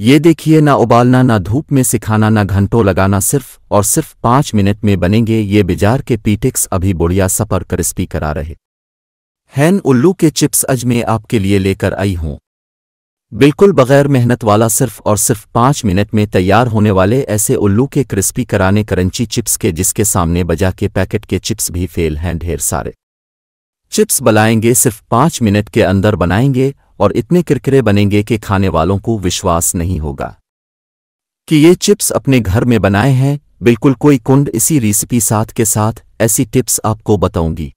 ये देखिए ना उबालना ना धूप में सिखाना ना घंटों लगाना सिर्फ और सिर्फ पाँच मिनट में बनेंगे ये बिजार के पीटिक्स अभी बुढ़िया सपर क्रिस्पी करा रहे हैन उल्लू के चिप्स अज में आपके लिए लेकर आई हूँ बिल्कुल बगैर मेहनत वाला सिर्फ और सिर्फ पाँच मिनट में तैयार होने वाले ऐसे उल्लू के क्रिस्पी कराने करंची चिप्स के जिसके सामने बजा के पैकेट के चिप्स भी फेल हैं ढेर सारे चिप्स बनाएंगे सिर्फ पाँच मिनट के अंदर बनाएंगे और इतने किरकिरे बनेंगे कि खाने वालों को विश्वास नहीं होगा कि ये चिप्स अपने घर में बनाए हैं बिल्कुल कोई कुंड इसी रेसिपी साथ के साथ ऐसी टिप्स आपको बताऊंगी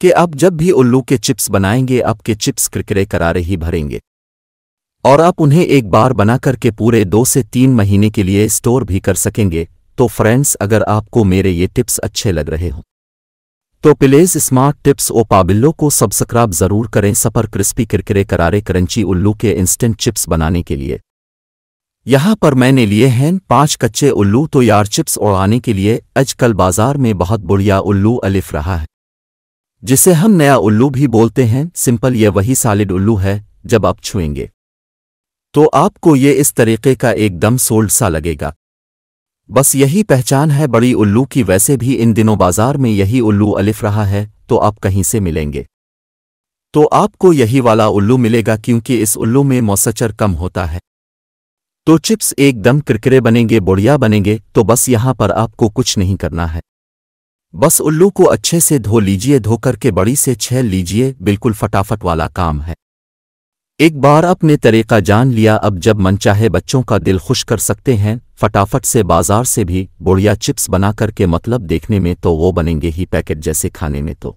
कि आप जब भी उल्लू के चिप्स बनाएंगे आपके चिप्स किरकिरे करारे ही भरेंगे और आप उन्हें एक बार बना करके पूरे दो से तीन महीने के लिए स्टोर भी कर सकेंगे तो फ्रेंड्स अगर आपको मेरे ये टिप्स अच्छे लग रहे हों तो प्लेज स्मार्ट टिप्स ओ पाबिल्लो को सब्सक्राइब ज़रूर करें सफ़र क्रिस्पी किरकिरे करारे करंची उल्लू के इंस्टेंट चिप्स बनाने के लिए यहां पर मैंने लिए हैं पांच कच्चे उल्लू तो यार चिप्स उड़ाने के लिए आजकल बाजार में बहुत बुढ़िया उल्लू अलिफ रहा है जिसे हम नया उल्लू भी बोलते हैं सिंपल यह वही सॉलिड उल्लू है जब आप छुएंगे तो आपको ये इस तरीके का एकदम सोल्ड सा लगेगा बस यही पहचान है बड़ी उल्लू की वैसे भी इन दिनों बाजार में यही उल्लू अलिफ रहा है तो आप कहीं से मिलेंगे तो आपको यही वाला उल्लू मिलेगा क्योंकि इस उल्लू में मौसचर कम होता है तो चिप्स एकदम किरकिरे बनेंगे बुढ़िया बनेंगे तो बस यहां पर आपको कुछ नहीं करना है बस उल्लू को अच्छे से धो लीजिए धोकर के बड़ी से छेल लीजिए बिल्कुल फटाफट वाला काम है एक बार अपने तरीका जान लिया अब जब मन चाहे बच्चों का दिल खुश कर सकते हैं फटाफट से बाजार से भी बुढ़िया चिप्स बना करके मतलब देखने में तो वो बनेंगे ही पैकेट जैसे खाने में तो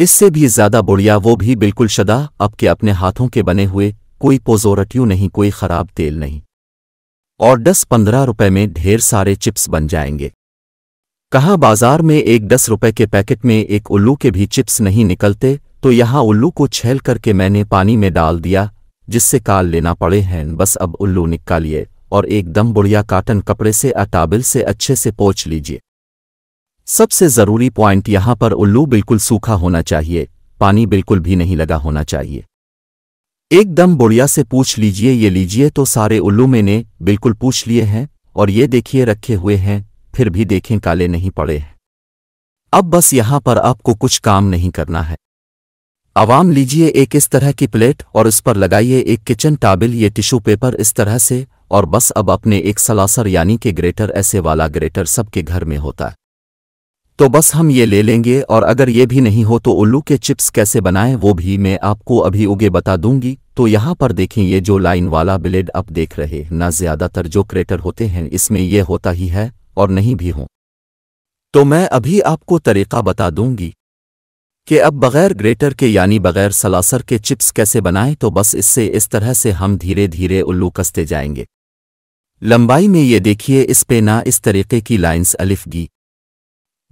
इससे भी ज्यादा बुढ़िया वो भी बिल्कुल शदा अब के अपने हाथों के बने हुए कोई पोजोरट्यू नहीं कोई खराब तेल नहीं और दस पंद्रह रुपए में ढेर सारे चिप्स बन जाएंगे कहा बाजार में एक दस रुपए के पैकेट में एक उल्लू के भी चिप्स नहीं निकलते तो यहाँ उल्लू को छैल करके मैंने पानी में डाल दिया जिससे काल लेना पड़े हैं बस अब उल्लू निकालिए और एकदम बुढ़िया काटन कपड़े से अटाबिल से अच्छे से पोछ लीजिए सबसे ज़रूरी पॉइंट यहाँ पर उल्लू बिल्कुल सूखा होना चाहिए पानी बिल्कुल भी नहीं लगा होना चाहिए एकदम बुढ़िया से पूछ लीजिए ये लीजिए तो सारे उल्लू मैंने बिल्कुल पूछ लिए हैं और ये देखिए रखे हुए हैं फिर भी देखें काले नहीं पड़े हैं अब बस यहाँ पर आपको कुछ काम नहीं करना है आवाम लीजिए एक इस तरह की प्लेट और उस पर लगाइए एक किचन टाबिल ये टिश्यू पेपर इस तरह से और बस अब अपने एक सलासर यानी के ग्रेटर ऐसे वाला ग्रेटर सबके घर में होता तो बस हम ये ले लेंगे और अगर ये भी नहीं हो तो उल्लू के चिप्स कैसे बनाएं वो भी मैं आपको अभी उगे बता दूंगी तो यहाँ पर देखें ये जो लाइन वाला ब्लेड आप देख रहे न ज़्यादातर जो क्रेटर होते हैं इसमें यह होता ही है और नहीं भी हों तो मैं अभी आपको तरीका बता दूंगी कि अब बगैर ग्रेटर के यानी बगैर सलासर के चिप्स कैसे बनाएं तो बस इससे इस तरह से हम धीरे धीरे उल्लू कसते जाएंगे लंबाई में ये देखिए इस पे ना इस तरीके की लाइंस अलिफगी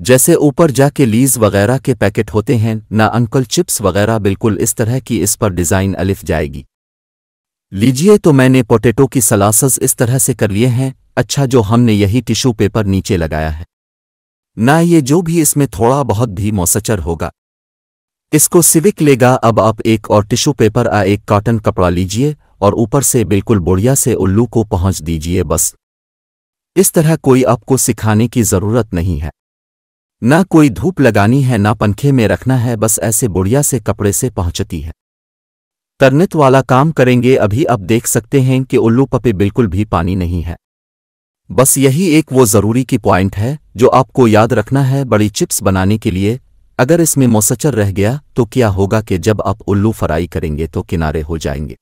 जैसे ऊपर जाके लीज वगैरह के पैकेट होते हैं ना अंकल चिप्स वगैरह बिल्कुल इस तरह की इस पर डिज़ाइन अलिफ जाएगी लीजिए तो मैंने पोटेटो की सलासस इस तरह से कर लिए हैं अच्छा जो हमने यही टिश्यू पेपर नीचे लगाया है ना ये जो भी इसमें थोड़ा बहुत भी मोसचर होगा इसको सिविक लेगा अब आप एक और टिश्यू पेपर आ एक कॉटन कपड़ा लीजिए और ऊपर से बिल्कुल बुढ़िया से उल्लू को पहुंच दीजिए बस इस तरह कोई आपको सिखाने की जरूरत नहीं है ना कोई धूप लगानी है ना पंखे में रखना है बस ऐसे बुढ़िया से कपड़े से पहुंचती है तरनित वाला काम करेंगे अभी आप देख सकते हैं कि उल्लू पपे बिल्कुल भी पानी नहीं है बस यही एक वो ज़रूरी की पॉइंट है जो आपको याद रखना है बड़ी चिप्स बनाने के लिए अगर इसमें मोसचर रह गया तो क्या होगा कि जब आप उल्लू फ्राई करेंगे तो किनारे हो जाएंगे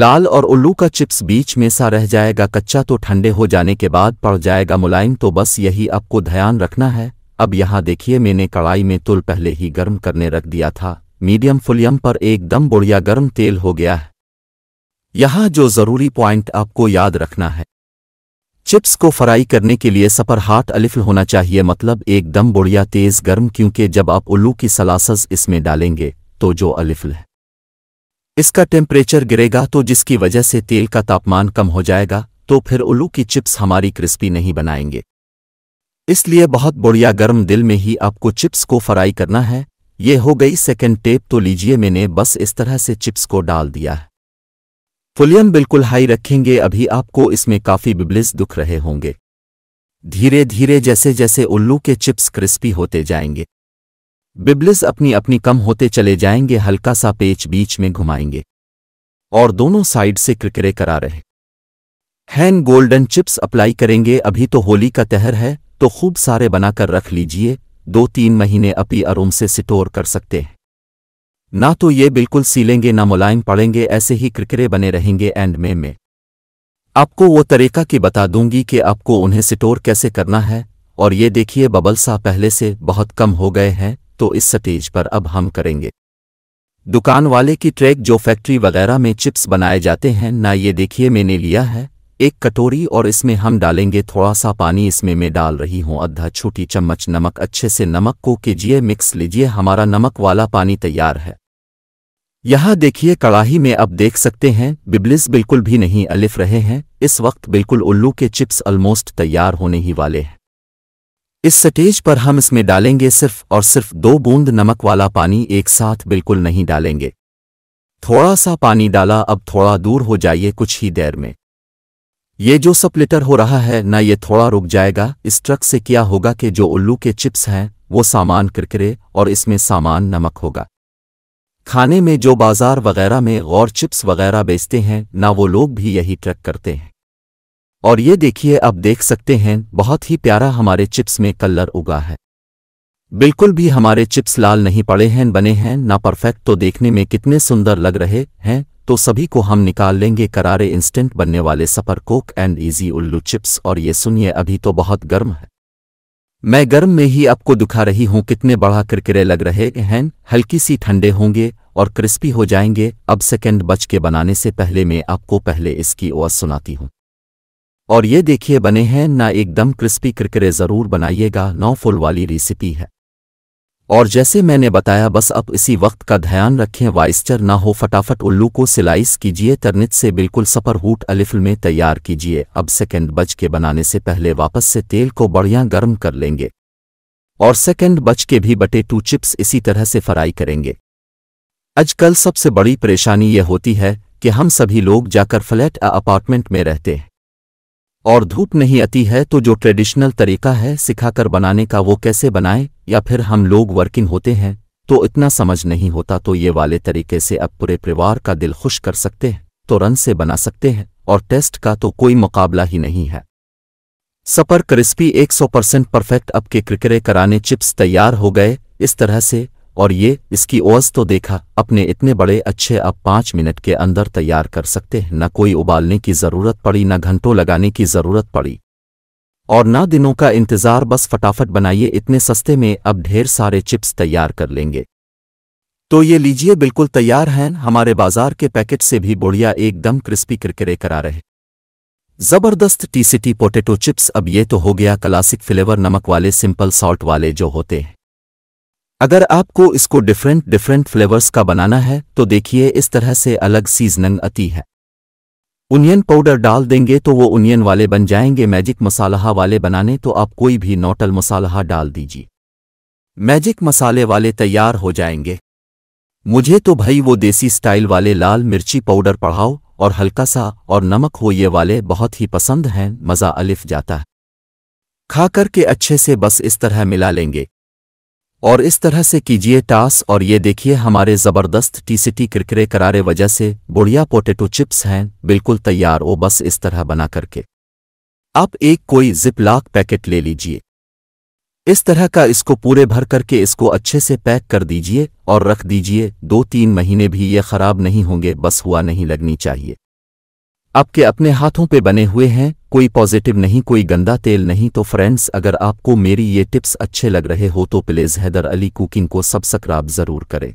लाल और उल्लू का चिप्स बीच में सा रह जाएगा कच्चा तो ठंडे हो जाने के बाद पड़ जाएगा मुलायम तो बस यही आपको ध्यान रखना है अब यहाँ देखिए मैंने कढ़ाई में तुल पहले ही गर्म करने रख दिया था मीडियम फुलियम पर एकदम बुढ़िया गर्म तेल हो गया है यहाँ जो ज़रूरी पॉइंट आपको याद रखना है चिप्स को फ्राई करने के लिए सपर हाट अलिफ होना चाहिए मतलब एकदम बुढ़िया तेज़ गर्म क्योंकि जब आप उल्लू की सलासस इसमें डालेंगे तो जो अलिफल है इसका टेम्परेचर गिरेगा तो जिसकी वजह से तेल का तापमान कम हो जाएगा तो फिर उल्लू की चिप्स हमारी क्रिस्पी नहीं बनाएंगे इसलिए बहुत बढ़िया गर्म दिल में ही आपको चिप्स को फ्राई करना है ये हो गई सेकेंड टेप तो लीजिए मैंने बस इस तरह से चिप्स को डाल दिया है फुलियम बिल्कुल हाई रखेंगे अभी आपको इसमें काफ़ी बिबलिस दुख रहे होंगे धीरे धीरे जैसे जैसे उल्लू के चिप्स क्रिस्पी होते जाएंगे बिबलिस अपनी अपनी कम होते चले जाएंगे हल्का सा पेच बीच में घुमाएंगे और दोनों साइड से क्रिकरे करा रहे हैन गोल्डन चिप्स अप्लाई करेंगे अभी तो होली का तहर है तो खूब सारे बनाकर रख लीजिए दो तीन महीने अपी अरुम से सिटोर कर सकते हैं ना तो ये बिल्कुल सीलेंगे ना मुलायम पड़ेंगे ऐसे ही क्रिकरे बने रहेंगे एंड में में आपको वो तरीका की बता दूंगी कि आपको उन्हें सिटोर कैसे करना है और ये देखिए बबल सा पहले से बहुत कम हो गए हैं तो इस स्टेज पर अब हम करेंगे दुकान वाले की ट्रैक जो फैक्ट्री वगैरह में चिप्स बनाए जाते हैं ना ये देखिए मैंने लिया है एक कटोरी और इसमें हम डालेंगे थोड़ा सा पानी इसमें मैं डाल रही हूँ आधा छोटी चम्मच नमक अच्छे से नमक को कीजिए मिक्स लीजिए हमारा नमक वाला पानी तैयार है यहाँ देखिए कड़ाही में अब देख सकते हैं बिबलिस बिल्कुल भी नहीं अलिफ रहे हैं इस वक्त बिल्कुल उल्लू के चिप्स ऑलमोस्ट तैयार होने ही वाले हैं इस स्टेज पर हम इसमें डालेंगे सिर्फ और सिर्फ दो बूंद नमक वाला पानी एक साथ बिल्कुल नहीं डालेंगे थोड़ा सा पानी डाला अब थोड़ा दूर हो जाइए कुछ ही देर में ये जो सप्लिटर हो रहा है ना ये थोड़ा रुक जाएगा इस ट्रक से क्या होगा कि जो उल्लू के चिप्स हैं वो सामान किरकरे और इसमें सामान नमक होगा खाने में जो बाजार वगैरह में गौर चिप्स वगैरह बेचते हैं ना वो लोग भी यही ट्रक करते हैं और ये देखिए अब देख सकते हैं बहुत ही प्यारा हमारे चिप्स में कलर उगा है बिल्कुल भी हमारे चिप्स लाल नहीं पड़े हैं बने हैं ना परफेक्ट तो देखने में कितने सुंदर लग रहे हैं तो सभी को हम निकाल लेंगे करारे इंस्टेंट बनने वाले सपर कोक एंड इजी उल्लू चिप्स और ये सुनिए अभी तो बहुत गर्म है मैं गर्म में ही आपको दिखा रही हूँ कितने बड़ा किरकिरे लग रहे हैं हल्की सी ठंडे होंगे और क्रिस्पी हो जाएंगे अब सेकेंड बच के बनाने से पहले मैं आपको पहले इसकी ओर सुनाती हूँ और ये देखिए बने हैं ना एकदम क्रिस्पी क्रिकरे ज़रूर बनाइएगा नौ फुल वाली रेसिपी है और जैसे मैंने बताया बस अब इसी वक्त का ध्यान रखें वाइस्टर ना हो फटाफट उल्लू को सिलाइस कीजिए तरनित से बिल्कुल सपर हुट अलिफल में तैयार कीजिए अब सेकंड बच के बनाने से पहले वापस से तेल को बढ़िया गर्म कर लेंगे और सेकंड बच के भी बटे टू चिप्स इसी तरह से फ्राई करेंगे आजकल सबसे बड़ी परेशानी यह होती है कि हम सभी लोग जाकर फ्लैट अपार्टमेंट में रहते हैं और धूप नहीं आती है तो जो ट्रेडिशनल तरीका है सिखाकर बनाने का वो कैसे बनाएं या फिर हम लोग वर्किंग होते हैं तो इतना समझ नहीं होता तो ये वाले तरीके से अब पूरे परिवार का दिल खुश कर सकते हैं तो रन से बना सकते हैं और टेस्ट का तो कोई मुकाबला ही नहीं है सपर क्रिस्पी 100 परसेंट परफेक्ट अब के क्रिकरे कराने चिप्स तैयार हो गए इस तरह से और ये इसकी ओस तो देखा अपने इतने बड़े अच्छे अब पांच मिनट के अंदर तैयार कर सकते हैं न कोई उबालने की ज़रूरत पड़ी न घंटों लगाने की ज़रूरत पड़ी और न दिनों का इंतज़ार बस फटाफट बनाइए इतने सस्ते में अब ढेर सारे चिप्स तैयार कर लेंगे तो ये लीजिए बिल्कुल तैयार हैं हमारे बाजार के पैकेट से भी बुढ़िया एकदम क्रिस्पी किरकिरे करा रहे ज़बरदस्त टीसीटी पोटैटो चिप्स अब ये तो हो गया क्लासिक फ्लेवर नमक वाले सिंपल सॉल्ट वाले जो होते हैं अगर आपको इसको डिफरेंट डिफरेंट फ्लेवर्स का बनाना है तो देखिए इस तरह से अलग सीजनिंग आती है ओनियन पाउडर डाल देंगे तो वो ओनियन वाले बन जाएंगे मैजिक मसाला वाले बनाने तो आप कोई भी नोटल मसाला डाल दीजिए मैजिक मसाले वाले तैयार हो जाएंगे मुझे तो भाई वो देसी स्टाइल वाले लाल मिर्ची पाउडर पढ़ाओ और हल्का सा और नमक हो ये वाले बहुत ही पसंद हैं मज़ा अलिफ जाता है खा करके अच्छे से बस इस तरह मिला लेंगे और इस तरह से कीजिए टास और ये देखिए हमारे ज़बरदस्त टीसीटी किरकिरे करारे वजह से बुढ़िया पोटेटो चिप्स हैं बिल्कुल तैयार ओ बस इस तरह बना करके आप एक कोई जिप लाक पैकेट ले लीजिए इस तरह का इसको पूरे भर करके इसको अच्छे से पैक कर दीजिए और रख दीजिए दो तीन महीने भी ये ख़राब नहीं होंगे बस हुआ नहीं लगनी चाहिए आपके अपने हाथों पे बने हुए हैं कोई पॉजिटिव नहीं कोई गंदा तेल नहीं तो फ्रेंड्स अगर आपको मेरी ये टिप्स अच्छे लग रहे हो तो प्लीज़ हैदर अली कुकिंग को सब्सक्राइब ज़रूर करें